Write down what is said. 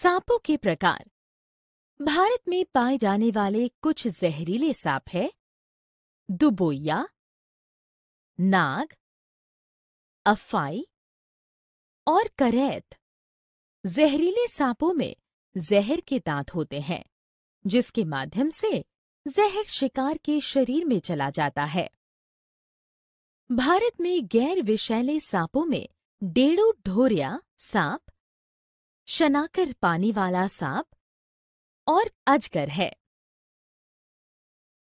सांपों के प्रकार भारत में पाए जाने वाले कुछ जहरीले सांप है दुबोया नाग अफाई और करैत जहरीले सांपों में जहर के दांत होते हैं जिसके माध्यम से जहर शिकार के शरीर में चला जाता है भारत में गैर विषैले सांपों में डेड़ू ढोरिया सांप शनाकर पानी वाला सांप और अजगर है